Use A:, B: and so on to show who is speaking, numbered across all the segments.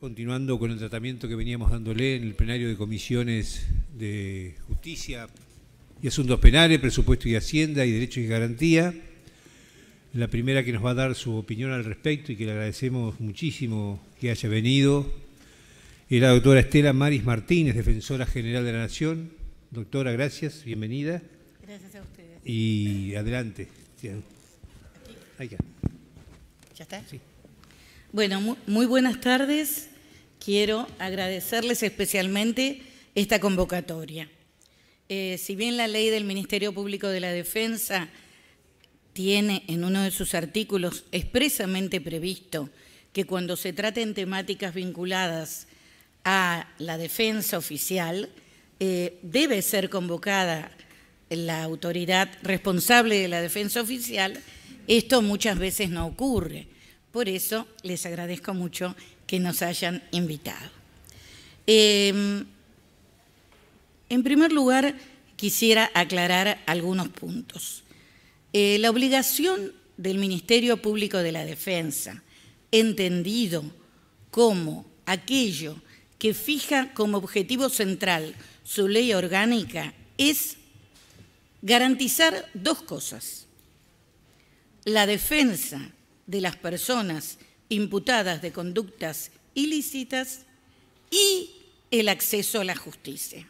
A: Continuando con el tratamiento que veníamos dándole en el plenario de comisiones de justicia y asuntos penales, presupuesto y hacienda y derechos y garantía, la primera que nos va a dar su opinión al respecto y que le agradecemos muchísimo que haya venido, es la doctora Estela Maris Martínez, defensora general de la Nación. Doctora, gracias, bienvenida.
B: Gracias a ustedes.
A: Y adelante. Ahí ya.
B: ¿Ya está? Sí. Bueno, muy buenas tardes quiero agradecerles especialmente esta convocatoria. Eh, si bien la ley del Ministerio Público de la Defensa tiene en uno de sus artículos expresamente previsto que cuando se traten temáticas vinculadas a la defensa oficial, eh, debe ser convocada la autoridad responsable de la defensa oficial, esto muchas veces no ocurre. Por eso les agradezco mucho que nos hayan invitado. Em, en primer lugar, quisiera aclarar algunos puntos. Eh, la obligación del Ministerio Público de la Defensa, entendido como aquello que fija como objetivo central su ley orgánica, es garantizar dos cosas. La defensa de las personas imputadas de conductas ilícitas y el acceso a la justicia.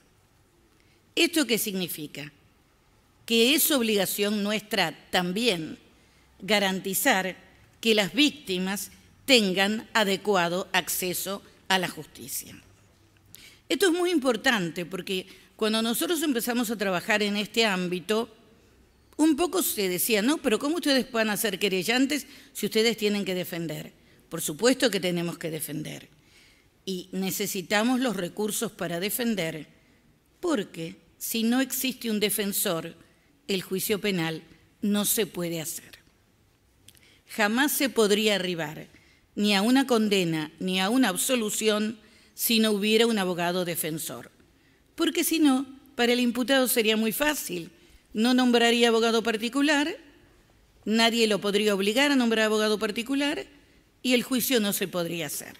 B: ¿Esto qué significa? Que es obligación nuestra también garantizar que las víctimas tengan adecuado acceso a la justicia. Esto es muy importante porque cuando nosotros empezamos a trabajar en este ámbito, un poco se decía, no, pero ¿cómo ustedes pueden hacer querellantes si ustedes tienen que defender? Por supuesto que tenemos que defender y necesitamos los recursos para defender porque si no existe un defensor, el juicio penal no se puede hacer. Jamás se podría arribar ni a una condena ni a una absolución si no hubiera un abogado defensor. Porque si no, para el imputado sería muy fácil. No nombraría abogado particular, nadie lo podría obligar a nombrar abogado particular y el juicio no se podría hacer.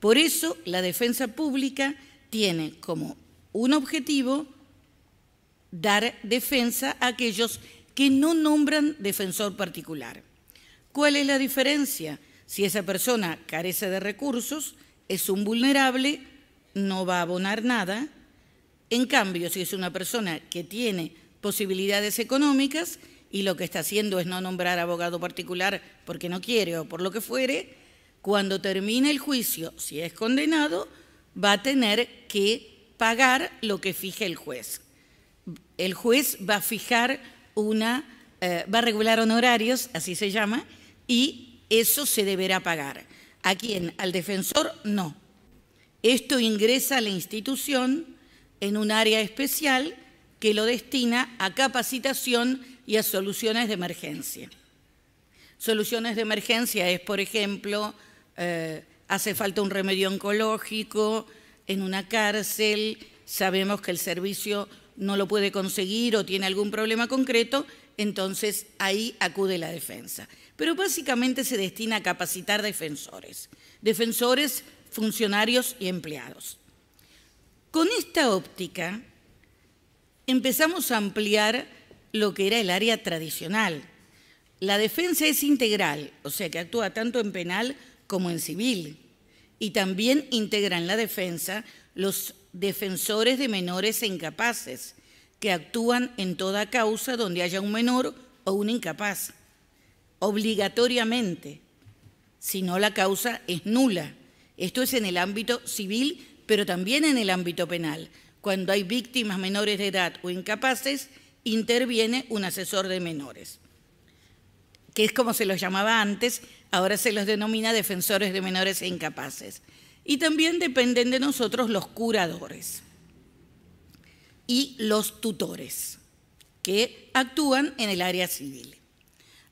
B: Por eso la defensa pública tiene como un objetivo dar defensa a aquellos que no nombran defensor particular. ¿Cuál es la diferencia? Si esa persona carece de recursos, es un vulnerable, no va a abonar nada. En cambio, si es una persona que tiene posibilidades económicas, y lo que está haciendo es no nombrar abogado particular porque no quiere o por lo que fuere, cuando termine el juicio, si es condenado, va a tener que pagar lo que fije el juez. El juez va a fijar una, eh, va a regular honorarios, así se llama, y eso se deberá pagar. ¿A quién? Al defensor, no. Esto ingresa a la institución en un área especial que lo destina a capacitación y a soluciones de emergencia. Soluciones de emergencia es, por ejemplo, eh, hace falta un remedio oncológico en una cárcel, sabemos que el servicio no lo puede conseguir o tiene algún problema concreto, entonces ahí acude la defensa. Pero básicamente se destina a capacitar defensores, defensores, funcionarios y empleados. Con esta óptica empezamos a ampliar lo que era el área tradicional. La defensa es integral, o sea que actúa tanto en penal como en civil. Y también integran la defensa los defensores de menores e incapaces, que actúan en toda causa donde haya un menor o un incapaz, obligatoriamente, si no la causa es nula. Esto es en el ámbito civil, pero también en el ámbito penal. Cuando hay víctimas menores de edad o incapaces, interviene un asesor de menores, que es como se los llamaba antes, ahora se los denomina defensores de menores e incapaces. Y también dependen de nosotros los curadores y los tutores, que actúan en el área civil.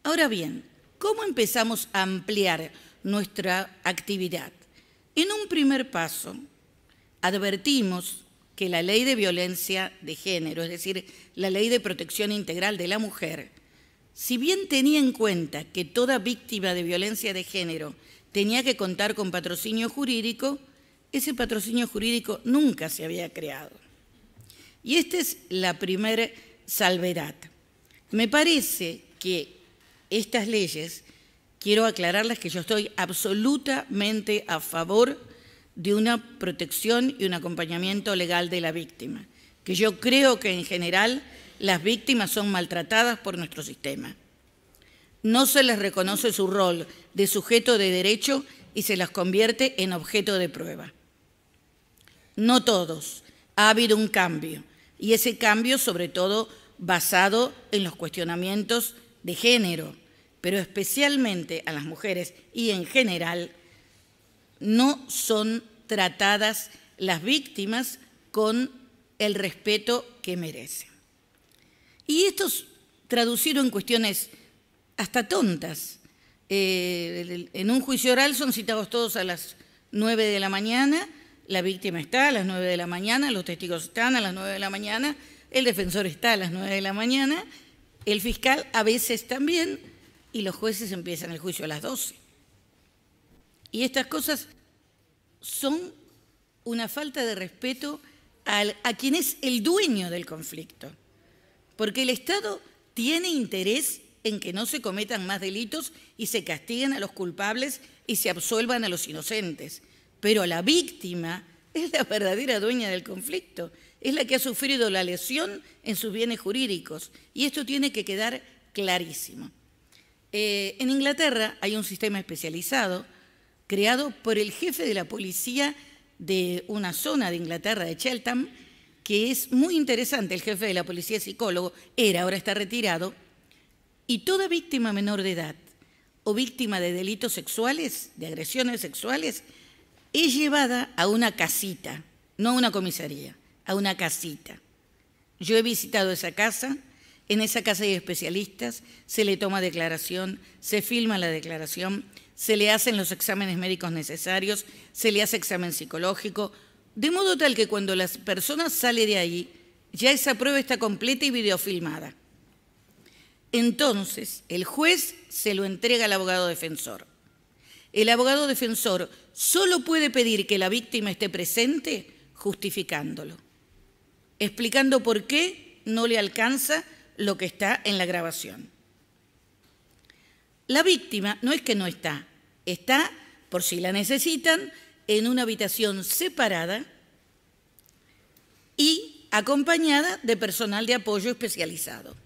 B: Ahora bien, ¿cómo empezamos a ampliar nuestra actividad? En un primer paso, advertimos que la ley de violencia de género, es decir, la ley de protección integral de la mujer, si bien tenía en cuenta que toda víctima de violencia de género tenía que contar con patrocinio jurídico, ese patrocinio jurídico nunca se había creado. Y esta es la primera salvedad. Me parece que estas leyes, quiero aclararlas, que yo estoy absolutamente a favor de una protección y un acompañamiento legal de la víctima, que yo creo que en general las víctimas son maltratadas por nuestro sistema. No se les reconoce su rol de sujeto de derecho y se las convierte en objeto de prueba. No todos. Ha habido un cambio y ese cambio sobre todo basado en los cuestionamientos de género, pero especialmente a las mujeres y en general no son tratadas las víctimas con el respeto que merecen. Y estos en cuestiones hasta tontas. Eh, en un juicio oral son citados todos a las 9 de la mañana, la víctima está a las 9 de la mañana, los testigos están a las 9 de la mañana, el defensor está a las 9 de la mañana, el fiscal a veces también, y los jueces empiezan el juicio a las 12. Y estas cosas son una falta de respeto a quien es el dueño del conflicto. Porque el Estado tiene interés en que no se cometan más delitos y se castiguen a los culpables y se absuelvan a los inocentes. Pero la víctima es la verdadera dueña del conflicto, es la que ha sufrido la lesión en sus bienes jurídicos. Y esto tiene que quedar clarísimo. Eh, en Inglaterra hay un sistema especializado creado por el jefe de la policía de una zona de Inglaterra, de Cheltenham, que es muy interesante, el jefe de la policía psicólogo, era, ahora está retirado, y toda víctima menor de edad o víctima de delitos sexuales, de agresiones sexuales, es llevada a una casita, no a una comisaría, a una casita. Yo he visitado esa casa, en esa casa hay especialistas, se le toma declaración, se filma la declaración, se le hacen los exámenes médicos necesarios, se le hace examen psicológico, de modo tal que cuando la persona sale de ahí, ya esa prueba está completa y videofilmada. Entonces, el juez se lo entrega al abogado defensor. El abogado defensor solo puede pedir que la víctima esté presente justificándolo, explicando por qué no le alcanza lo que está en la grabación. La víctima no es que no está, está, por si la necesitan, en una habitación separada y acompañada de personal de apoyo especializado.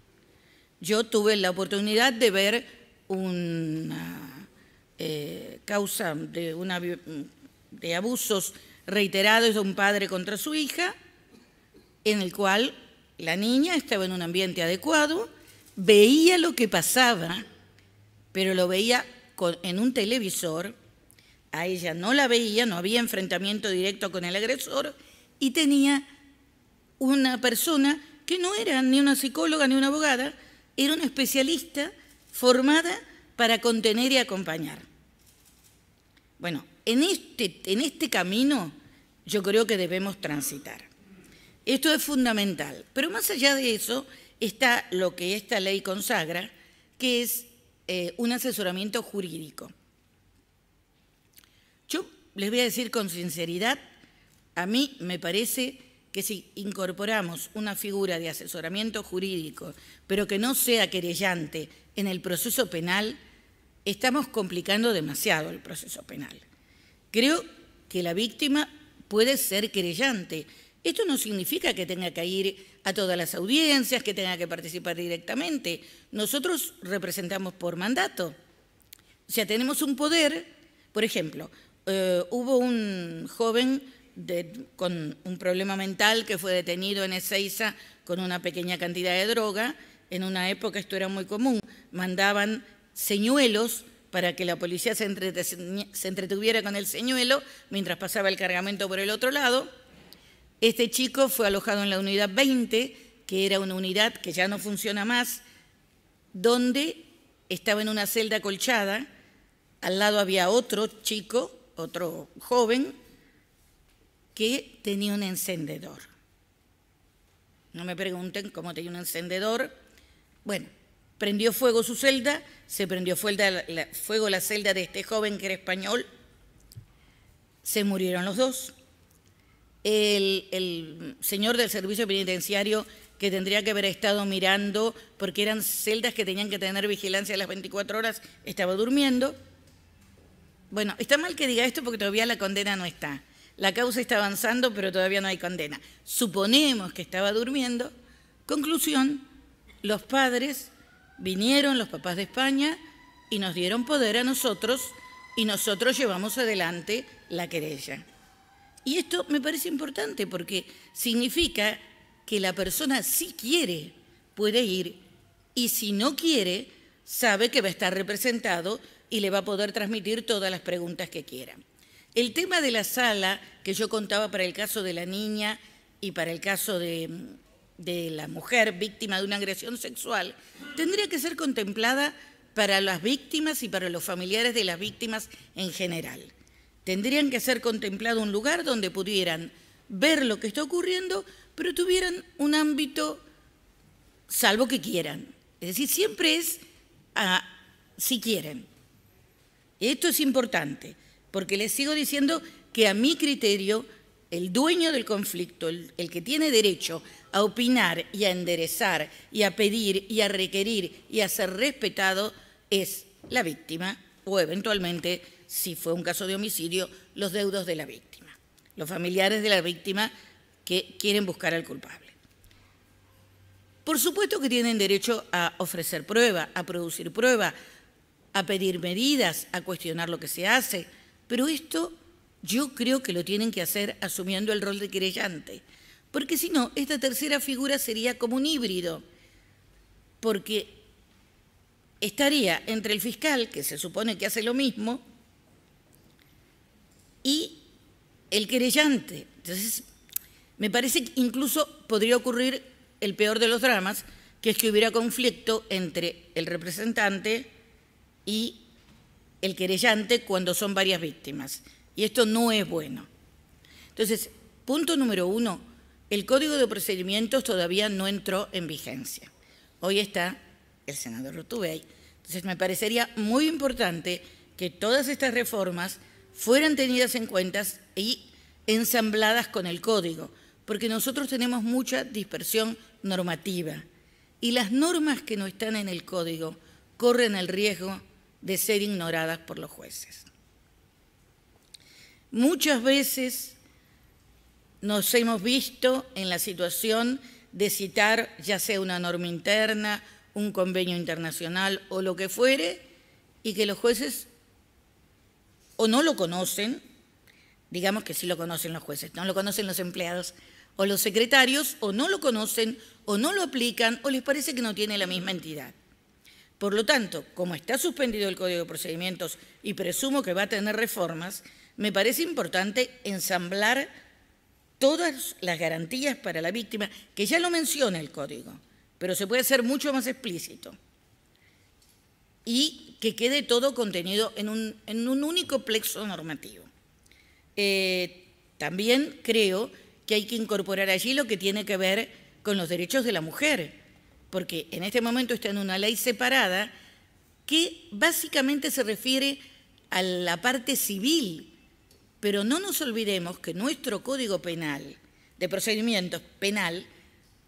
B: Yo tuve la oportunidad de ver una eh, causa de abusos reiterados de un padre contra su hija, en el cual la niña estaba en un ambiente adecuado, veía lo que pasaba pero lo veía en un televisor, a ella no la veía, no había enfrentamiento directo con el agresor y tenía una persona que no era ni una psicóloga ni una abogada, era una especialista formada para contener y acompañar. Bueno, en este, en este camino yo creo que debemos transitar. Esto es fundamental, pero más allá de eso está lo que esta ley consagra, que es eh, un asesoramiento jurídico. Yo les voy a decir con sinceridad, a mí me parece que si incorporamos una figura de asesoramiento jurídico, pero que no sea querellante en el proceso penal, estamos complicando demasiado el proceso penal. Creo que la víctima puede ser querellante esto no significa que tenga que ir a todas las audiencias, que tenga que participar directamente. Nosotros representamos por mandato. O sea, tenemos un poder, por ejemplo, eh, hubo un joven con un problema mental que fue detenido en Ezeiza con una pequeña cantidad de droga. En una época esto era muy común. Mandaban señuelos para que la policía se, entretuviera con el señuelo mientras pasaba el cargamento por el otro lado este chico fue alojado en la unidad 20, que era una unidad que ya no funciona más, donde estaba en una celda colchada, al lado había otro chico, otro joven, que tenía un encendedor. No me pregunten cómo tenía un encendedor. Bueno, prendió fuego su celda, se prendió fuego la celda de este joven que era español, se murieron los dos el, señor del servicio penitenciario que tendría que haber estado mirando, porque eran celdas que tenían que tener vigilancia las 24 horas, estaba durmiendo. Bueno, está mal que diga esto porque todavía la condena no está. La causa está avanzando, pero todavía no hay condena. Suponemos que estaba durmiendo. Conclusión, los padres vinieron, los papás de España, y nos dieron poder a nosotros, y nosotros llevamos adelante la querella. Y esto me parece importante porque significa que la persona si quiere puede ir y si no quiere sabe que va a estar representado y le va a poder transmitir todas las preguntas que quiera. El tema de la sala que yo contaba para el caso de la niña y para el caso de, la mujer víctima de una agresión sexual tendría que ser contemplada para las víctimas y para los familiares de las víctimas en general. Tendrían que ser contemplado un lugar donde pudieran ver lo que está ocurriendo, pero tuvieran un ámbito salvo que quieran. Es decir, siempre es a, si quieren. Esto es importante, porque les sigo diciendo que a mi criterio, el dueño del conflicto, el, el, que tiene derecho a opinar y a enderezar y a pedir y a requerir y a ser respetado, es la víctima o eventualmente si fue un caso de homicidio, los deudos de la víctima, los familiares de la víctima que quieren buscar al culpable. Por supuesto que tienen derecho a ofrecer prueba, a producir prueba, a pedir medidas, a cuestionar lo que se hace, pero esto yo creo que lo tienen que hacer asumiendo el rol de querellante, porque si no, esta tercera figura sería como un híbrido, porque estaría entre el fiscal, que se supone que hace lo mismo, y el querellante. Entonces, me parece que incluso podría ocurrir el peor de los dramas, que es que hubiera conflicto entre el representante y el querellante cuando son varias víctimas. Y esto no es bueno. Entonces, punto número uno, el Código de Procedimientos todavía no entró en vigencia. Hoy está el senador Rutubey. Entonces, me parecería muy importante que todas estas reformas fueran tenidas en cuenta y ensambladas con el código, porque nosotros tenemos mucha dispersión normativa y las normas que no están en el código corren el riesgo de ser ignoradas por los jueces. Muchas veces nos hemos visto en la situación de citar ya sea una norma interna, un convenio internacional o lo que fuere, y que los jueces o no lo conocen, digamos que sí lo conocen los jueces, no lo conocen los empleados o los secretarios, o no lo conocen, o no lo aplican, o les parece que no tiene la misma entidad. Por lo tanto, como está suspendido el Código de Procedimientos y presumo que va a tener reformas, me parece importante ensamblar todas las garantías para la víctima, que ya lo menciona el Código, pero se puede hacer mucho más explícito. Y que quede todo contenido en un, único plexo normativo. Eh, también creo que hay que incorporar allí lo que tiene que ver con los derechos de la mujer, porque en este momento está en una ley separada que básicamente se refiere a la parte civil, pero no nos olvidemos que nuestro Código Penal de Procedimientos Penal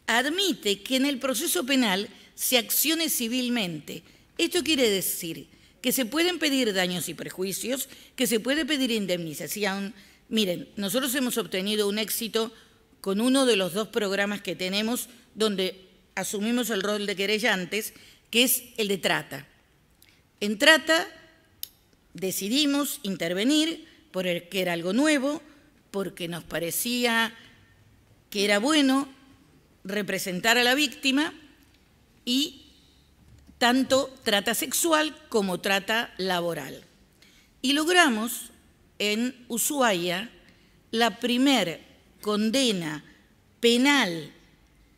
B: admite que en el proceso penal se accione civilmente, esto quiere decir que se pueden pedir daños y perjuicios, que se puede pedir indemnización. Miren, nosotros hemos obtenido un éxito con uno de los dos programas que tenemos donde asumimos el rol de querellantes, que es el de trata. En trata decidimos intervenir porque era algo nuevo, porque nos parecía que era bueno representar a la víctima y tanto trata sexual como trata laboral. Y logramos en Ushuaia la primer condena penal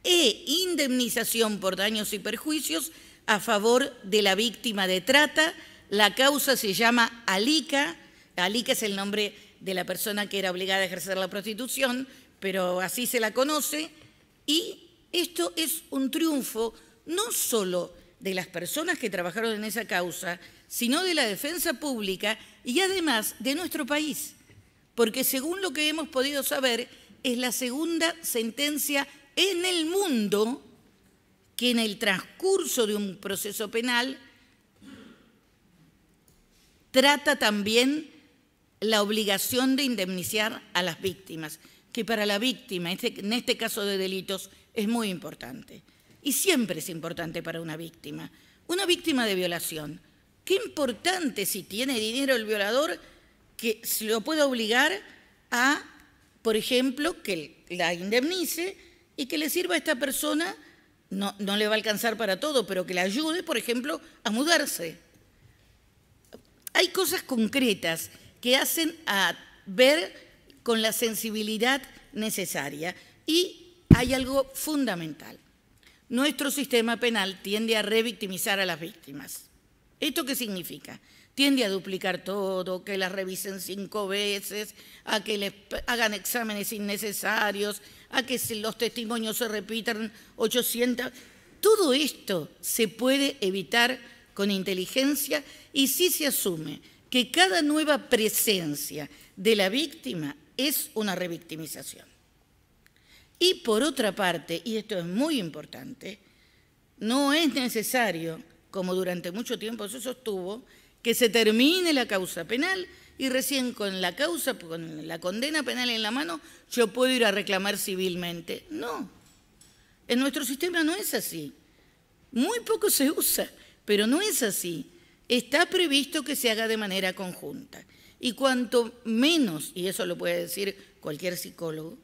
B: e indemnización por daños y perjuicios a favor de la víctima de trata. La causa se llama Alica. Alica es el nombre de la persona que era obligada a ejercer la prostitución, pero así se la conoce. Y esto es un triunfo no solo de las personas que trabajaron en esa causa, sino de la defensa pública y además de nuestro país, porque según lo que hemos podido saber, es la segunda sentencia en el mundo que en el transcurso de un proceso penal trata también la obligación de indemnizar a las víctimas, que para la víctima, este, en este caso de delitos, es muy importante y siempre es importante para una víctima. Una víctima de violación. Qué importante si tiene dinero el violador que se lo pueda obligar a, por ejemplo, que la indemnice y que le sirva a esta persona, no, le va a alcanzar para todo, pero que le ayude, por ejemplo, a mudarse. Hay cosas concretas que hacen a ver con la sensibilidad necesaria y hay algo fundamental nuestro sistema penal tiende a revictimizar a las víctimas. ¿Esto qué significa? Tiende a duplicar todo, que las revisen cinco veces, a que les hagan exámenes innecesarios, a que los testimonios se repitan 800. Todo esto se puede evitar con inteligencia y si se asume que cada nueva presencia de la víctima es una revictimización. Y por otra parte, y esto es muy importante, no es necesario, como durante mucho tiempo se sostuvo, que se termine la causa penal y recién con la causa, con la condena penal en la mano, yo puedo ir a reclamar civilmente. No, en nuestro sistema no es así. Muy poco se usa, pero no es así. Está previsto que se haga de manera conjunta. Y cuanto menos, y eso lo puede decir cualquier psicólogo,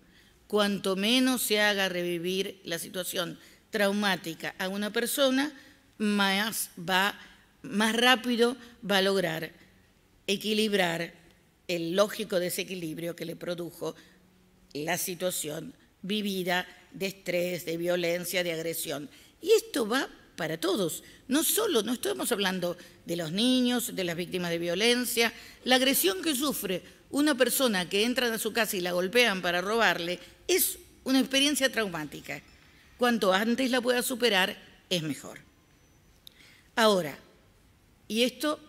B: cuanto menos se haga revivir la situación traumática a una persona, más, va, más rápido va a lograr equilibrar el lógico desequilibrio que le produjo la situación vivida de estrés, de violencia, de agresión. Y esto va para todos. No solo, no estamos hablando de los niños, de las víctimas de violencia. La agresión que sufre una persona que entra a su casa y la golpean para robarle es una experiencia traumática. Cuanto antes la pueda superar, es mejor. Ahora, y esto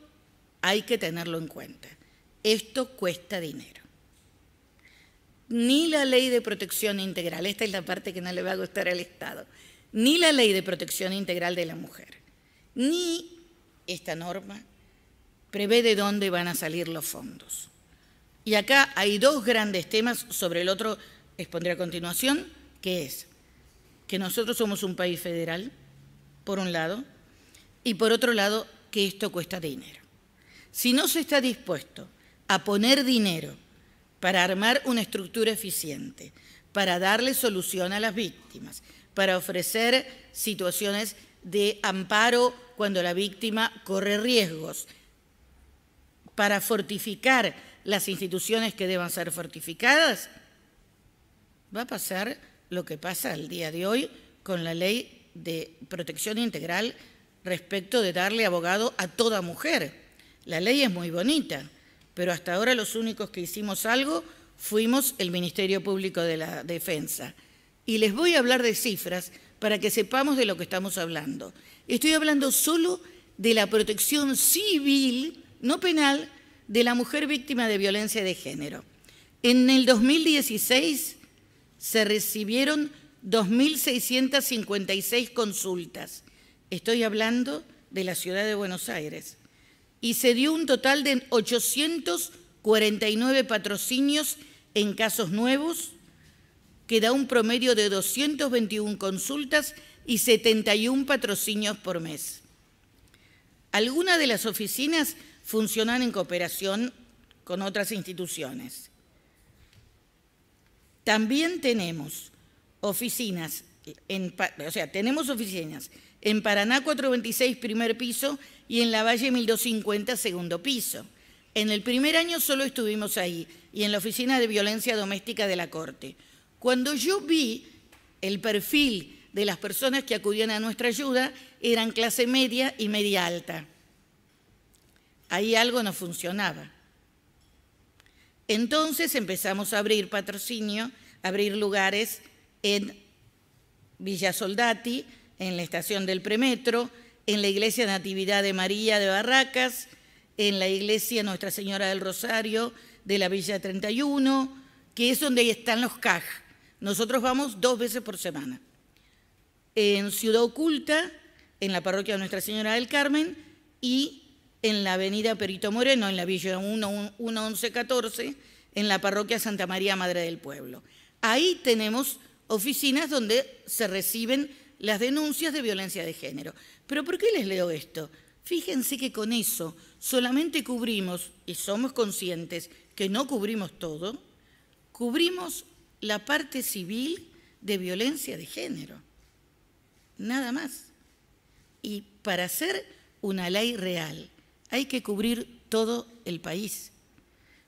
B: hay que tenerlo en cuenta, esto cuesta dinero. Ni la ley de protección integral, esta es la parte que no le va a gustar al Estado, ni la ley de protección integral de la mujer, ni esta norma prevé de dónde van a salir los fondos. Y acá hay dos grandes temas sobre el otro expondré a continuación, que es que nosotros somos un país federal, por un lado, y por otro lado, que esto cuesta dinero. Si no se está dispuesto a poner dinero para armar una estructura eficiente, para darle solución a las víctimas, para ofrecer situaciones de amparo cuando la víctima corre riesgos, para fortificar las instituciones que deban ser fortificadas, va a pasar lo que pasa al día de hoy con la ley de protección integral respecto de darle abogado a toda mujer. La ley es muy bonita, pero hasta ahora los únicos que hicimos algo fuimos el Ministerio Público de la Defensa. Y les voy a hablar de cifras para que sepamos de lo que estamos hablando. Estoy hablando solo de la protección civil, no penal, de la mujer víctima de violencia de género. En el 2016 se recibieron 2.656 consultas. Estoy hablando de la ciudad de Buenos Aires. Y se dio un total de 849 patrocinios en casos nuevos, que da un promedio de 221 consultas y 71 patrocinios por mes. Algunas de las oficinas funcionan en cooperación con otras instituciones. También tenemos oficinas, en, o sea, tenemos oficinas en Paraná 426, primer piso, y en la Valle 1250, segundo piso. En el primer año solo estuvimos ahí y en la Oficina de Violencia Doméstica de la Corte. Cuando yo vi el perfil de las personas que acudían a nuestra ayuda, eran clase media y media alta. Ahí algo no funcionaba. Entonces empezamos a abrir patrocinio, a abrir lugares en Villa Soldati, en la estación del Premetro, en la iglesia Natividad de María de Barracas, en la iglesia Nuestra Señora del Rosario de la Villa 31, que es donde están los CAJ. Nosotros vamos dos veces por semana. En Ciudad Oculta, en la parroquia de Nuestra Señora del Carmen y en la avenida Perito Moreno, en la Villa 1114, en la parroquia Santa María Madre del Pueblo. Ahí tenemos oficinas donde se reciben las denuncias de violencia de género. Pero ¿por qué les leo esto? Fíjense que con eso solamente cubrimos, y somos conscientes que no cubrimos todo, cubrimos la parte civil de violencia de género. Nada más. Y para hacer una ley real hay que cubrir todo el país,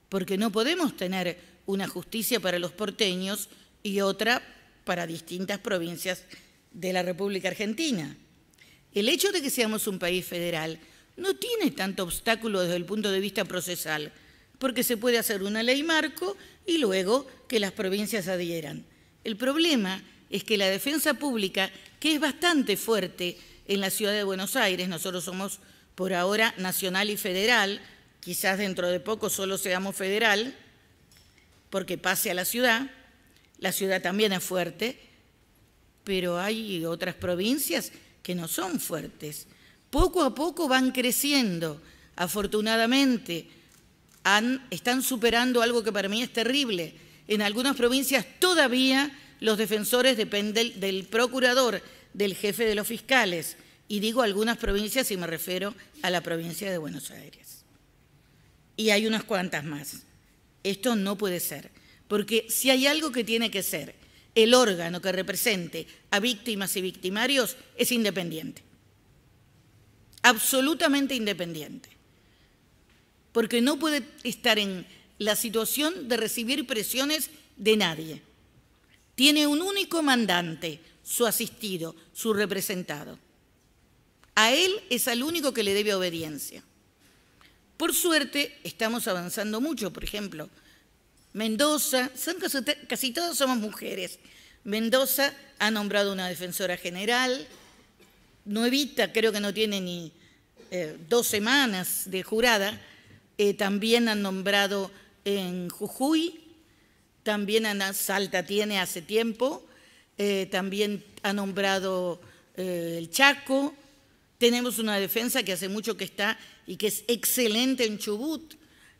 B: porque no podemos tener una justicia para los porteños y otra para distintas provincias de la República Argentina. El hecho de que seamos un país federal no tiene tanto obstáculo desde el punto de vista procesal, porque se puede hacer una ley marco y luego que las provincias adhieran. El problema es que la defensa pública, que es bastante fuerte en la ciudad de Buenos Aires, nosotros somos por ahora nacional y federal, quizás dentro de poco solo seamos federal, porque pase a la ciudad, la ciudad también es fuerte, pero hay otras provincias que no son fuertes. Poco a poco van creciendo, afortunadamente, están superando algo que para mí es terrible. En algunas provincias todavía los defensores dependen del procurador, del jefe de los fiscales y digo algunas provincias y me refiero a la provincia de Buenos Aires. Y hay unas cuantas más. Esto no puede ser, porque si hay algo que tiene que ser el órgano que represente a víctimas y victimarios, es independiente. Absolutamente independiente. Porque no puede estar en la situación de recibir presiones de nadie. Tiene un único mandante, su asistido, su representado. A Él es al único que le debe obediencia. Por suerte, estamos avanzando mucho, por ejemplo, Mendoza, casi, todos somos mujeres. Mendoza ha nombrado una defensora general, Nuevita creo que no tiene ni eh, dos semanas de jurada, eh, también han nombrado en Jujuy, también Ana Salta tiene hace tiempo, eh, también ha nombrado el Chaco, tenemos una defensa que hace mucho que está y que es excelente en Chubut.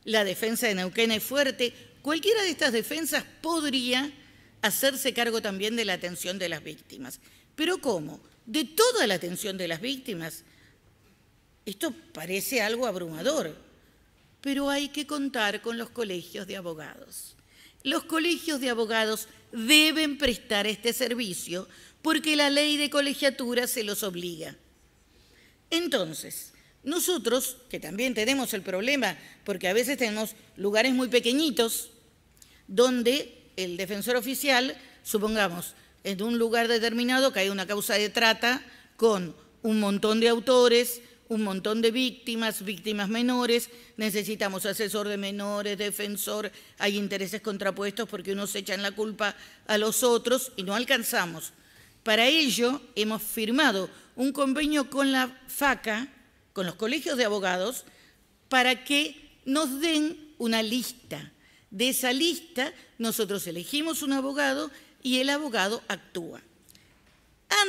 B: La defensa de Neuquén es fuerte. Cualquiera de estas defensas podría hacerse cargo también de la atención de las víctimas. Pero ¿cómo? De toda la atención de las víctimas. Esto parece algo abrumador, pero hay que contar con los colegios de abogados. Los colegios de abogados deben prestar este servicio porque la ley de colegiatura se los obliga. Entonces, nosotros, que también tenemos el problema, porque a veces tenemos lugares muy pequeñitos, donde el defensor oficial, supongamos, en un lugar determinado que hay una causa de trata con un montón de autores, un montón de víctimas, víctimas menores, necesitamos asesor de menores, defensor, hay intereses contrapuestos porque unos echan la culpa a los otros y no alcanzamos para ello hemos firmado un convenio con la FACA, con los colegios de abogados, para que nos den una lista. De esa lista nosotros elegimos un abogado y el abogado actúa.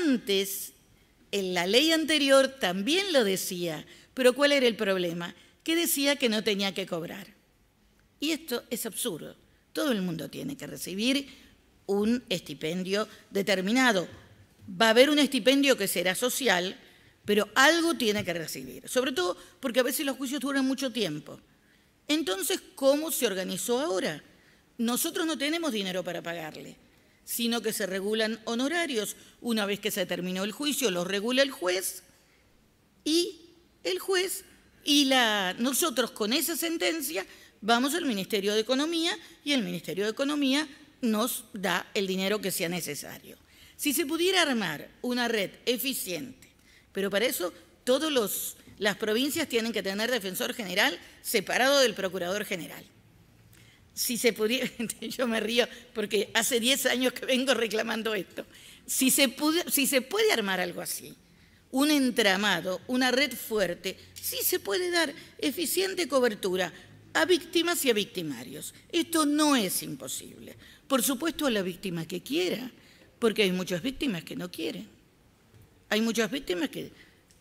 B: Antes, en la ley anterior también lo decía, pero ¿cuál era el problema? Que decía que no tenía que cobrar. Y esto es absurdo. Todo el mundo tiene que recibir un estipendio determinado, va a haber un estipendio que será social, pero algo tiene que recibir, sobre todo porque a veces los juicios duran mucho tiempo. Entonces, ¿cómo se organizó ahora? Nosotros no tenemos dinero para pagarle, sino que se regulan honorarios. Una vez que se terminó el juicio, lo regula el juez y el juez y nosotros con esa sentencia vamos al Ministerio de Economía y el Ministerio de Economía nos da el dinero que sea necesario. Si se pudiera armar una red eficiente, pero para eso todas las provincias tienen que tener defensor general separado del procurador general. Si se pudiera, yo me río porque hace 10 años que vengo reclamando esto. Si se, si se puede armar algo así, un entramado, una red fuerte, si se puede dar eficiente cobertura a víctimas y a victimarios. Esto no es imposible. Por supuesto, a la víctima que quiera, porque hay muchas víctimas que no quieren. Hay muchas víctimas que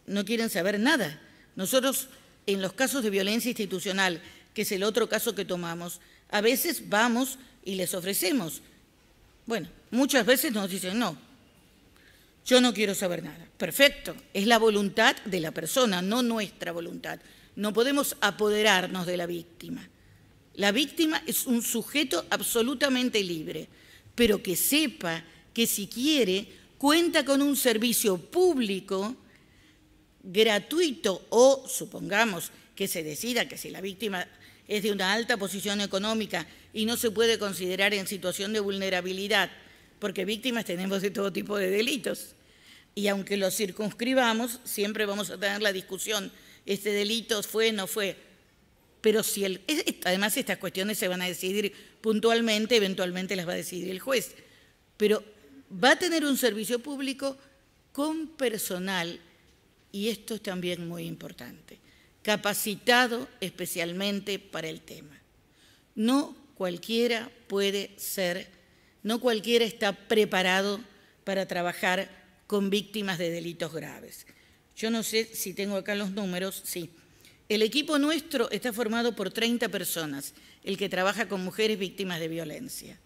B: no quieren saber nada. Nosotros, en los casos de violencia institucional, que es el otro caso que tomamos, a veces vamos y les ofrecemos. Bueno, muchas veces nos dicen, no, yo no quiero saber nada. Perfecto, es la voluntad de la persona, no nuestra voluntad. No podemos apoderarnos de la víctima. La víctima es un sujeto absolutamente libre, pero que sepa que si quiere cuenta con un servicio público gratuito o, supongamos, que se decida que si la víctima es de una alta posición económica y no se puede considerar en situación de vulnerabilidad, porque víctimas tenemos de todo tipo de delitos. Y aunque los circunscribamos, siempre vamos a tener la discusión, este delito fue, no fue. Pero si el, además estas cuestiones se van a decidir puntualmente, eventualmente las va a decidir el juez. Pero va a tener un servicio público con personal, y esto es también muy importante, capacitado especialmente para el tema. No cualquiera puede ser, no cualquiera está preparado para trabajar con víctimas de delitos graves. Yo no sé si tengo acá los números, sí. El equipo nuestro está formado por 30 personas, el que trabaja con mujeres víctimas de violencia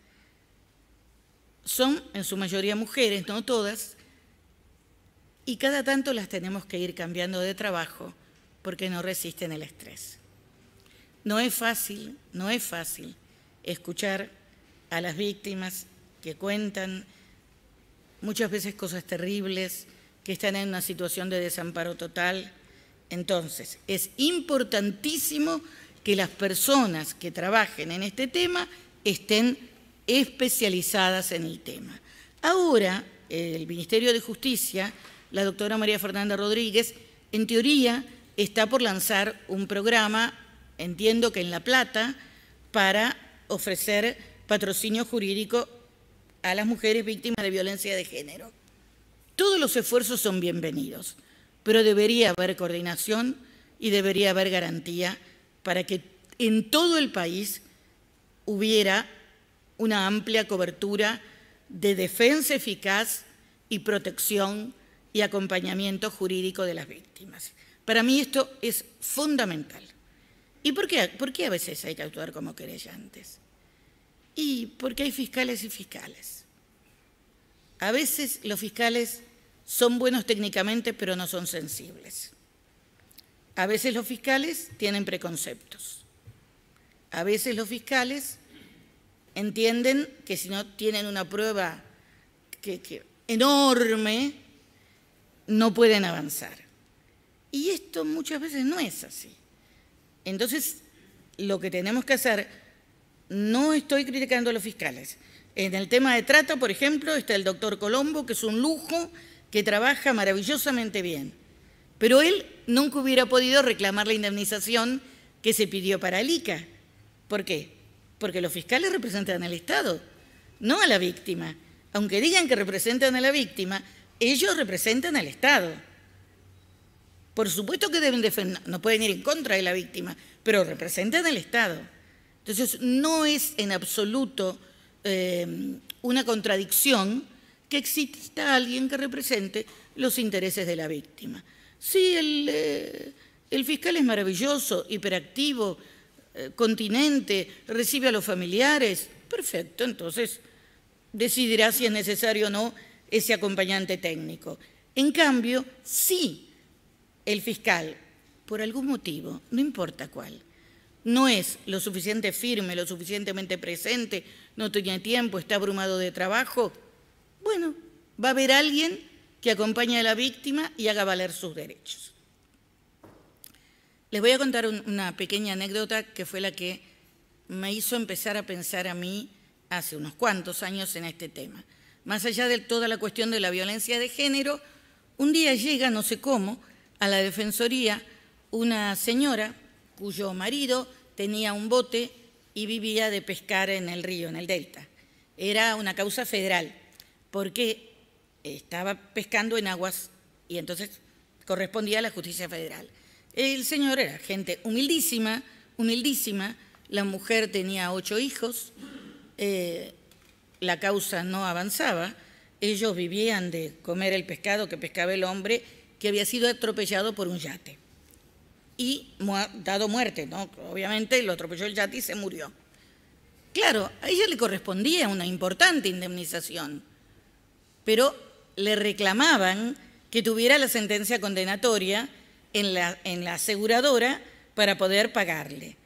B: son en su mayoría mujeres, no todas, y cada tanto las tenemos que ir cambiando de trabajo porque no resisten el estrés. No es fácil, no es fácil escuchar a las víctimas que cuentan muchas veces cosas terribles, que están en una situación de desamparo total. Entonces, es importantísimo que las personas que trabajen en este tema estén especializadas en el tema. Ahora, el Ministerio de Justicia, la doctora María Fernanda Rodríguez, en teoría está por lanzar un programa, entiendo que en La Plata, para ofrecer patrocinio jurídico a las mujeres víctimas de violencia de género. Todos los esfuerzos son bienvenidos, pero debería haber coordinación y debería haber garantía para que en todo el país hubiera una amplia cobertura de defensa eficaz y protección y acompañamiento jurídico de las víctimas. Para mí esto es fundamental. ¿Y por qué, por qué a veces hay que actuar como querellantes? Y porque hay fiscales y fiscales. A veces los fiscales son buenos técnicamente, pero no son sensibles. A veces los fiscales tienen preconceptos. A veces los fiscales entienden que si no tienen una prueba enorme, no pueden avanzar. Y esto muchas veces no es así. Entonces, lo que tenemos que hacer, no estoy criticando a los fiscales. En el tema de trata, por ejemplo, está el doctor Colombo, que es un lujo, que trabaja maravillosamente bien. Pero él nunca hubiera podido reclamar la indemnización que se pidió para el ICA. ¿Por qué? porque los fiscales representan al Estado, no a la víctima. Aunque digan que representan a la víctima, ellos representan al Estado. Por supuesto que deben defender, no pueden ir en contra de la víctima, pero representan al Estado. Entonces, no es en absoluto eh, una contradicción que exista alguien que represente los intereses de la víctima. Sí, el eh, fiscal es maravilloso, hiperactivo, eh, continente, recibe a los familiares, perfecto, entonces decidirá si es necesario o no ese acompañante técnico. En cambio, si el fiscal, por algún motivo, no importa cuál, no es lo suficiente firme, lo suficientemente presente, no tiene tiempo, está abrumado de trabajo, bueno, va a haber alguien que acompañe a la víctima y haga valer sus derechos. Les voy a contar una pequeña anécdota que fue la que me hizo empezar a pensar a mí hace unos cuantos años en este tema. Más allá de toda la cuestión de la violencia de género, un día llega, no sé cómo, a la Defensoría una señora cuyo marido tenía un bote y vivía de pescar en el río, en el delta. Era una causa federal, porque estaba pescando en aguas y entonces correspondía a la justicia federal. El señor era gente humildísima, humildísima, la mujer tenía ocho hijos, eh, la causa no avanzaba, ellos vivían de comer el pescado que pescaba el hombre que había sido atropellado por un yate y dado muerte, Obviamente lo atropelló el yate y se murió. Claro, a ella le correspondía una importante indemnización, pero le reclamaban que tuviera la sentencia condenatoria en la, en la aseguradora para poder pagarle.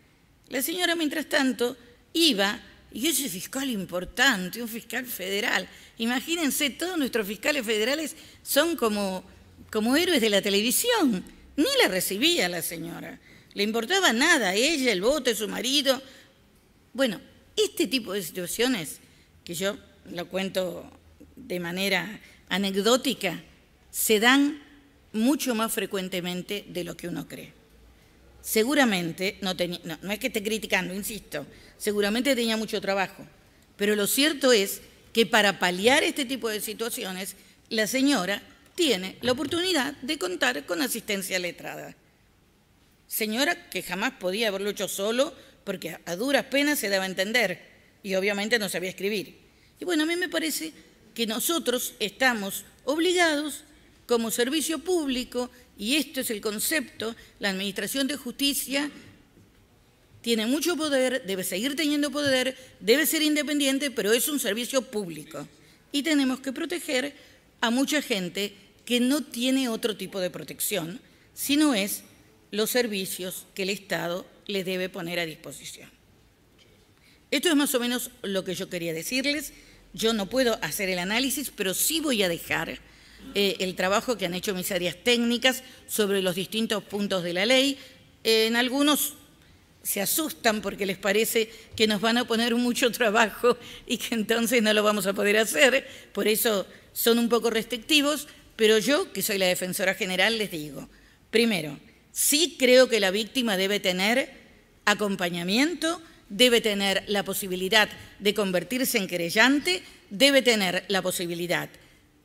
B: La señora, mientras tanto, iba, y ese fiscal importante, un fiscal federal, imagínense, todos nuestros fiscales federales son como, como héroes de la televisión, ni la recibía la señora, le importaba nada, ella, el bote, su marido. Bueno, este tipo de situaciones, que yo lo cuento de manera anecdótica, se dan mucho más frecuentemente de lo que uno cree. Seguramente, no, es que esté criticando, insisto, seguramente tenía mucho trabajo, pero lo cierto es que para paliar este tipo de situaciones, la señora tiene la oportunidad de contar con asistencia letrada. Señora que jamás podía haberlo hecho solo porque a duras penas se daba a entender y obviamente no sabía escribir. Y bueno, a mí me parece que nosotros estamos obligados como servicio público, y esto es el concepto, la Administración de Justicia tiene mucho poder, debe seguir teniendo poder, debe ser independiente, pero es un servicio público. Y tenemos que proteger a mucha gente que no tiene otro tipo de protección, sino es los servicios que el Estado le debe poner a disposición. Esto es más o menos lo que yo quería decirles. Yo no puedo hacer el análisis, pero sí voy a dejar eh, el trabajo que han hecho mis áreas técnicas sobre los distintos puntos de la ley. en algunos se asustan porque les parece que nos van a poner mucho trabajo y que entonces no lo vamos a poder hacer, por eso son un poco restrictivos, pero yo, que soy la defensora general, les digo, primero, sí creo que la víctima debe tener acompañamiento, debe tener la posibilidad de convertirse en querellante, debe tener la posibilidad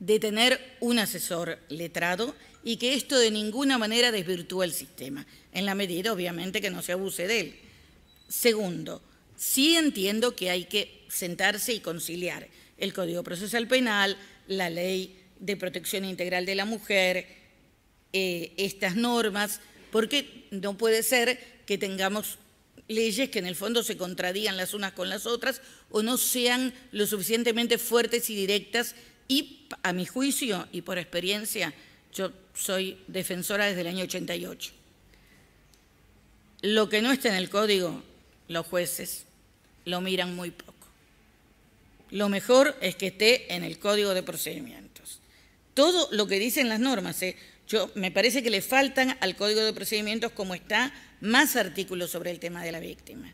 B: de tener un asesor letrado y que esto de ninguna manera desvirtúa el sistema, en la medida obviamente que no se abuse de él. Segundo, sí entiendo que hay que sentarse y conciliar el Código Procesal Penal, la Ley de Protección Integral de la Mujer, eh, estas normas, porque no puede ser que tengamos leyes que en el fondo se contradigan las unas con las otras o no sean lo suficientemente fuertes y directas y a mi juicio y por experiencia, yo soy defensora desde el año 88. Lo que no está en el código, los jueces lo miran muy poco. Lo mejor es que esté en el código de procedimientos. Todo lo que dicen las normas, ¿eh? yo, me parece que le faltan al código de procedimientos como está más artículos sobre el tema de la víctima.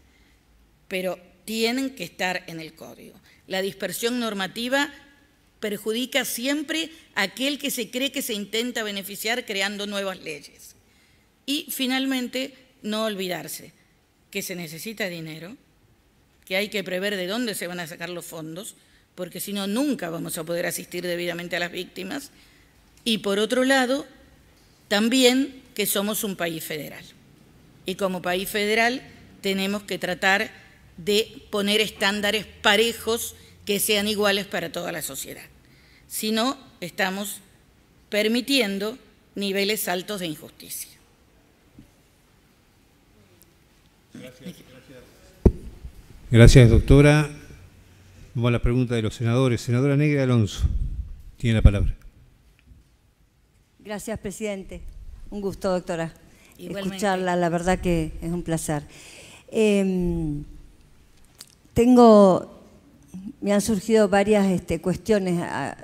B: Pero tienen que estar en el código. La dispersión normativa perjudica siempre a aquel que se cree que se intenta beneficiar creando nuevas leyes. Y finalmente, no olvidarse que se necesita dinero, que hay que prever de dónde se van a sacar los fondos, porque si no, nunca vamos a poder asistir debidamente a las víctimas. Y por otro lado, también que somos un país federal. Y como país federal tenemos que tratar de poner estándares parejos que sean iguales para toda la sociedad. Si no, estamos permitiendo niveles altos de injusticia.
A: Gracias, doctora. Vamos a la pregunta de los senadores. Senadora Negra Alonso, tiene la palabra.
C: Gracias, presidente. Un gusto, doctora, escucharla. La verdad que es un placer. Em, tengo me han surgido varias este, cuestiones a,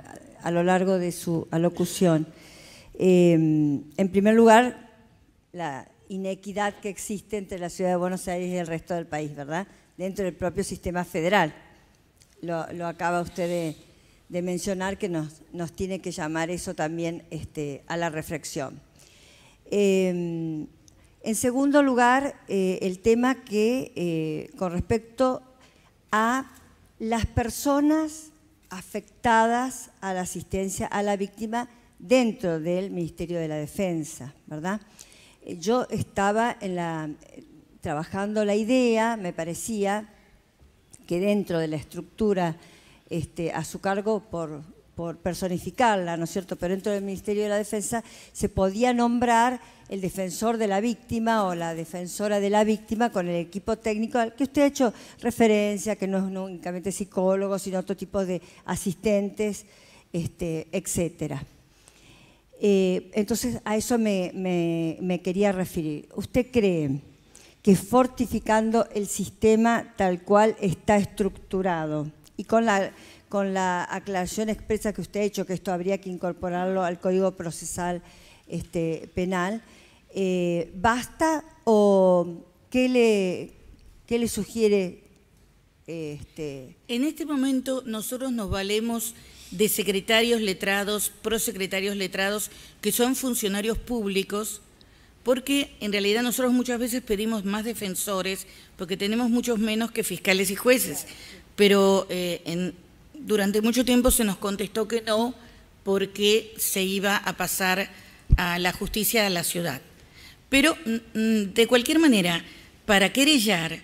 C: lo largo de su alocución. Em, en primer lugar, la inequidad que existe entre la ciudad de Buenos Aires y el resto del país, ¿verdad? Dentro del propio sistema federal. Lo, acaba usted de, mencionar que nos, nos, tiene que llamar eso también este, a la reflexión. Em, en segundo lugar, eh, el tema que eh, con respecto a las personas afectadas a la asistencia a la víctima dentro del Ministerio de la Defensa, ¿verdad? Yo estaba en la, trabajando la idea, me parecía que dentro de la estructura este, a su cargo por por personificarla, ¿no es cierto? Pero dentro del Ministerio de la Defensa se podía nombrar el defensor de la víctima o la defensora de la víctima con el equipo técnico al que usted ha hecho referencia, que no es únicamente psicólogo, sino otro tipo de asistentes, este, etcétera. Eh, entonces, a eso me, me quería referir. ¿Usted cree que fortificando el sistema tal cual está estructurado y con la con la aclaración expresa que usted ha hecho, que esto habría que incorporarlo al Código Procesal este, Penal, eh, ¿basta o qué le, qué le sugiere? Este?
B: En este momento nosotros nos valemos de secretarios letrados, prosecretarios letrados, que son funcionarios públicos, porque en realidad nosotros muchas veces pedimos más defensores, porque tenemos muchos menos que fiscales y jueces, pero eh, en, durante mucho tiempo se nos contestó que no porque se iba a pasar a la justicia de la ciudad. Pero mm, mm, de cualquier manera, para querellar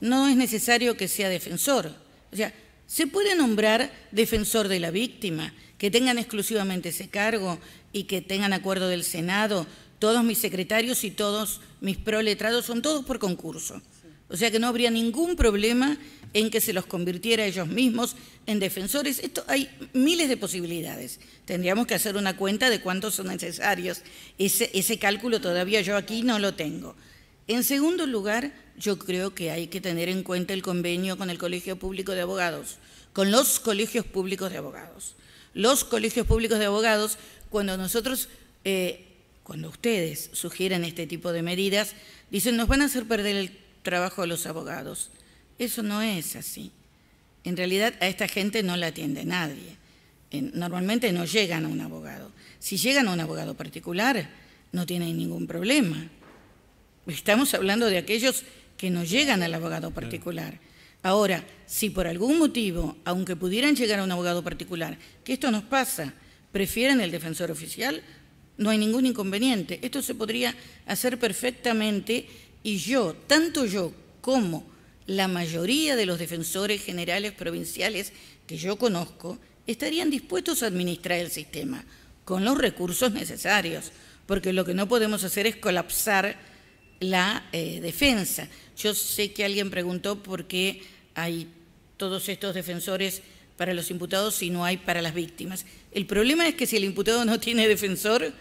B: no es necesario que sea defensor. O sea, se puede nombrar defensor de la víctima, que tengan exclusivamente ese cargo y que tengan acuerdo del Senado. Todos mis secretarios y todos mis proletrados son todos por concurso. O sea que no habría ningún problema en que se los convirtiera ellos mismos en defensores. Esto hay miles de posibilidades. Tendríamos que hacer una cuenta de cuántos son necesarios. Ese, cálculo todavía yo aquí no lo tengo. En segundo lugar, yo creo que hay que tener en cuenta el convenio con el Colegio Público de Abogados, con los colegios públicos de abogados. Los colegios públicos de abogados, cuando nosotros, eh, cuando ustedes sugieren este tipo de medidas, dicen, nos van a hacer perder el trabajo de los abogados. Eso no es así. En realidad a esta gente no la atiende nadie. Normalmente no llegan a un abogado. Si llegan a un abogado particular, no tienen ningún problema. Estamos hablando de aquellos que no llegan al abogado particular. Ahora, si por algún motivo, aunque pudieran llegar a un abogado particular, que esto nos pasa, prefieren el defensor oficial, no hay ningún inconveniente. Esto se podría hacer perfectamente y yo, tanto yo como la mayoría de los defensores generales provinciales que yo conozco, estarían dispuestos a administrar el sistema con los recursos necesarios, porque lo que no podemos hacer es colapsar la eh, defensa. Yo sé que alguien preguntó por qué hay todos estos defensores para los imputados y no hay para las víctimas. El problema es que si el imputado no tiene defensor,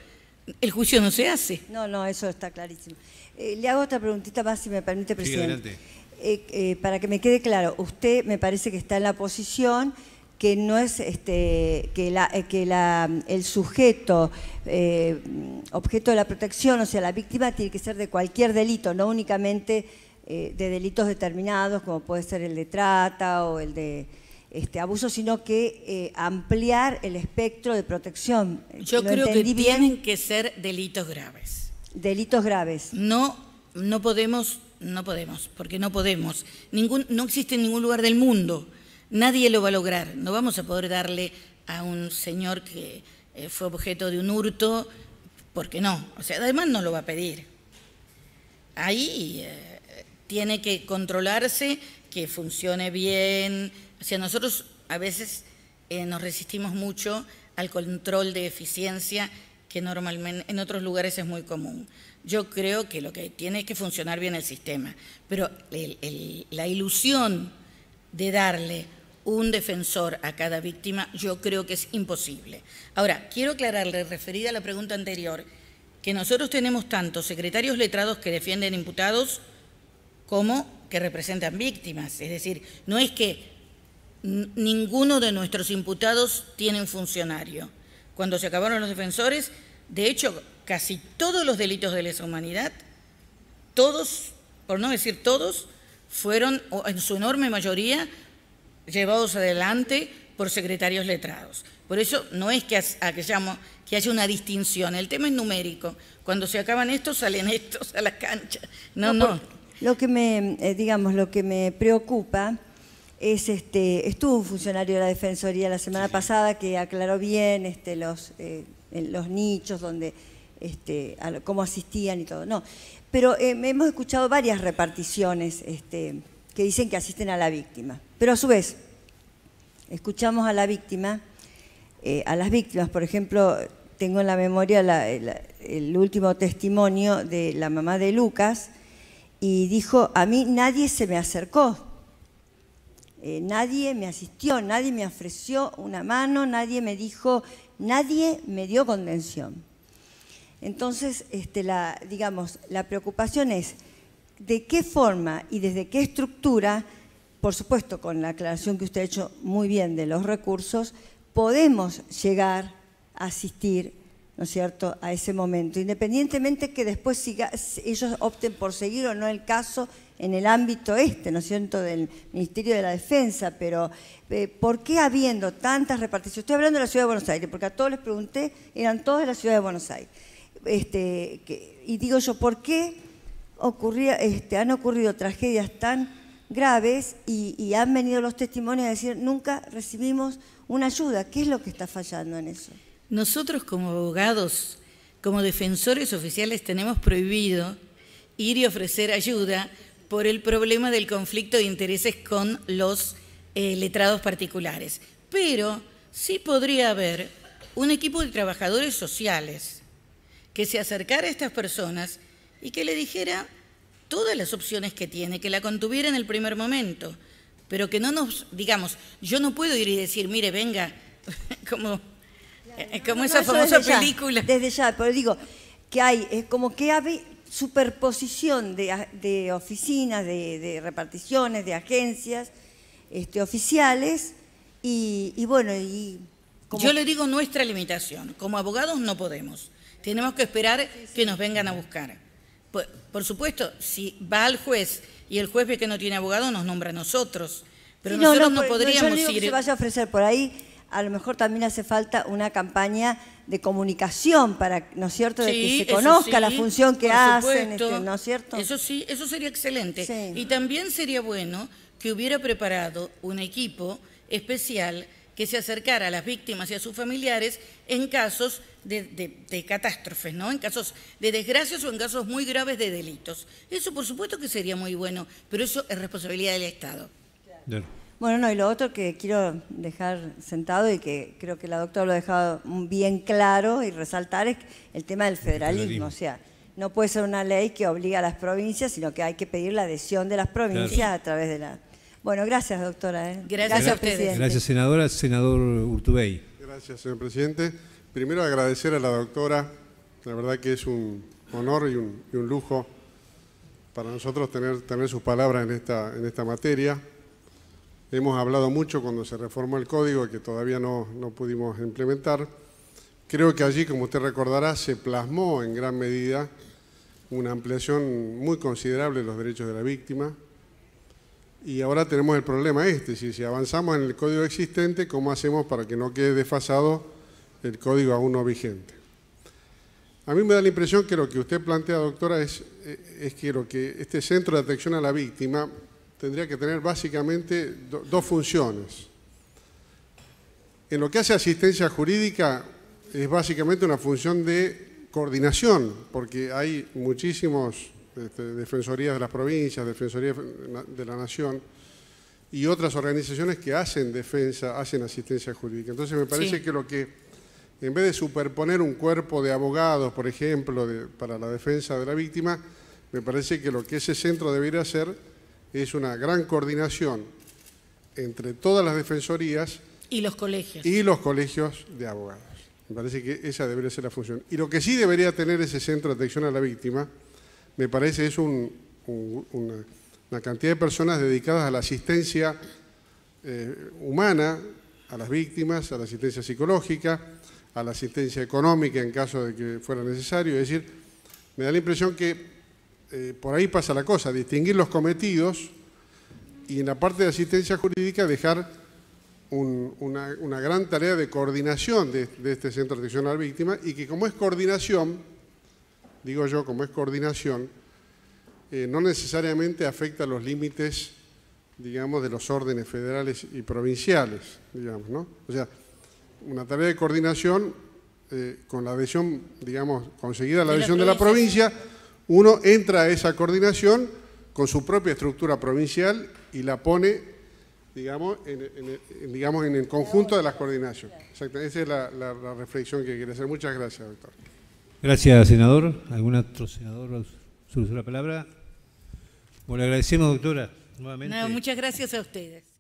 C: el juicio no se hace. No, no, eso está clarísimo. Eh, le hago otra preguntita más, si me permite, presidente. Eh, eh, para que me quede claro, usted me parece que está en la posición que no es este, que, la, que la, el sujeto objeto de la protección, o sea, la víctima tiene que ser de cualquier delito, no únicamente de delitos determinados, como puede ser el de trata o el de este abuso, sino que ampliar el espectro de protección.
B: Yo creo que tienen que ser delitos graves. Delitos graves. No, no podemos, no podemos, porque no podemos. Ningún, no existe en ningún lugar del mundo. Nadie lo va a lograr. No vamos a poder darle a un señor que eh, fue objeto de un hurto, porque no. O sea, además no lo va a pedir. Ahí eh, tiene que controlarse, que funcione bien. O sea, nosotros a veces eh, nos resistimos mucho al control de eficiencia que normalmente en otros lugares es muy común. Yo creo que lo que tiene es que funcionar bien el sistema, pero la ilusión de darle un defensor a cada víctima yo creo que es imposible. Ahora, quiero aclararle, referida a la pregunta anterior, que nosotros tenemos tanto secretarios letrados que defienden imputados como que representan víctimas. Es decir, no es que ninguno de nuestros imputados tiene un funcionario cuando se acabaron los defensores, de hecho, casi todos los delitos de lesa humanidad, todos, por no decir todos, fueron, en su enorme mayoría, llevados adelante por secretarios letrados. Por eso no es que, haya, que haya una distinción, el tema es numérico. Cuando se acaban estos, salen estos a la cancha. No, no.
C: Lo que me, eh, digamos, lo que me preocupa es este, estuvo un funcionario de la Defensoría la semana pasada que aclaró bien este, eh, los, nichos donde este, cómo asistían y todo. No, pero eh, hemos escuchado varias reparticiones este, que dicen que asisten a la víctima. Pero a su vez, escuchamos a la víctima, eh, a las víctimas, por ejemplo, tengo en la memoria el último testimonio de la mamá de Lucas y dijo, a mí nadie se me acercó eh, nadie me asistió, nadie me ofreció una mano, nadie me dijo, nadie me dio contención. Entonces, este, la, digamos, la preocupación es de qué forma y desde qué estructura, por supuesto con la aclaración que usted ha hecho muy bien de los recursos, podemos llegar a asistir ¿no es cierto?, a ese momento, independientemente que después ellos opten por seguir o no el caso en el ámbito este, ¿no es del Ministerio de la Defensa, pero eh, ¿por qué habiendo tantas reparticiones? Estoy hablando de la Ciudad de Buenos Aires, porque a todos les pregunté, eran todos de la Ciudad de Buenos Aires. Este, y digo yo, ¿por qué ocurría, este, han ocurrido tragedias tan graves y, han venido los testimonios a decir, nunca recibimos una ayuda? ¿Qué es lo que está fallando en eso?
B: Nosotros como abogados, como defensores oficiales, tenemos prohibido ir y ofrecer ayuda por el problema del conflicto de intereses con los eh, letrados particulares. Pero sí podría haber un equipo de trabajadores sociales que se acercara a estas personas y que le dijera todas las opciones que tiene, que la contuviera en el primer momento, pero que no nos, digamos, yo no puedo ir y decir, mire, venga, como es como esa famosa película.
C: desde ya, pero digo, que hay, es como que hay superposición de, oficinas, de, reparticiones, de agencias este,
B: oficiales, y, bueno, y... Yo le digo nuestra limitación, como abogados no podemos, tenemos que esperar que nos vengan a buscar. Por, por, supuesto, si va al juez y el juez ve que no tiene abogado, nos nombra a nosotros, pero nosotros no, podríamos ir... se vaya
C: a ofrecer por ahí a lo mejor también hace falta una campaña de comunicación para, ¿no es cierto?, de que se conozca la función que hacen, este, ¿no
B: es cierto? Eso sí, eso sería excelente. Y también sería bueno que hubiera preparado un equipo especial que se acercara a las víctimas y a sus familiares en casos de, catástrofes, ¿no? En casos de desgracias o en casos muy graves de delitos. Eso por supuesto que sería muy bueno, pero eso es responsabilidad del Estado. Bueno, no, y lo
C: otro que quiero dejar sentado y que creo que la doctora lo ha dejado bien claro y resaltar es el tema del federalismo. O sea, no puede ser una ley que obliga a las provincias, sino que hay que pedir la adhesión de las provincias a través de la... Bueno, gracias, doctora. ¿eh? Gracias, presidente.
A: Gracias, senadora. Senador Urtubey.
D: Gracias, señor presidente. Primero agradecer a la doctora. La verdad que es un honor y un, lujo para nosotros tener, tener sus palabras en esta, en esta materia hemos hablado mucho cuando se reformó el código que todavía no, pudimos implementar. Creo que allí, como usted recordará, se plasmó en gran medida una ampliación muy considerable de los derechos de la víctima. Y ahora tenemos el problema este, si, si avanzamos en el código existente, ¿cómo hacemos para que no quede desfasado el código aún no vigente? A mí me da la impresión que lo que usted plantea, doctora, es, es que, que este centro de atención a la víctima tendría que tener básicamente dos funciones. En lo que hace asistencia jurídica es básicamente una función de coordinación, porque hay muchísimos este, defensorías de las provincias, defensorías de la nación y otras organizaciones que hacen defensa, hacen asistencia jurídica. Entonces me parece que lo que, en vez de superponer un cuerpo de abogados, por ejemplo, para la defensa de la víctima, me parece que lo que ese centro debería hacer es una gran coordinación entre todas las defensorías.
B: Y los colegios. Y
D: los colegios de abogados. Me parece que esa debería ser la función. Y lo que sí debería tener ese centro de atención a la víctima, me parece, es una, cantidad de personas dedicadas a la asistencia eh, humana, a las víctimas, a la asistencia psicológica, a la asistencia económica en caso de que fuera necesario. Es decir, me da la impresión que eh, por ahí pasa la cosa, distinguir los cometidos y en la parte de asistencia jurídica dejar una, gran tarea de coordinación de, este Centro de Atención a la Víctima y que como es coordinación, digo yo, como es coordinación, eh, no necesariamente afecta los límites, digamos, de los órdenes federales y provinciales, digamos, ¿no? O sea, una tarea de coordinación eh, con la adhesión, digamos, conseguida la adhesión de la provincia uno entra a esa coordinación con su propia estructura provincial y la pone, digamos, en, digamos, en el conjunto de las coordinaciones. esa es la, reflexión que quiere hacer. Muchas
A: gracias, doctor. Gracias, senador. ¿Algún otro senador la palabra? Bueno, le agradecemos, doctora, nuevamente.
B: muchas gracias a ustedes.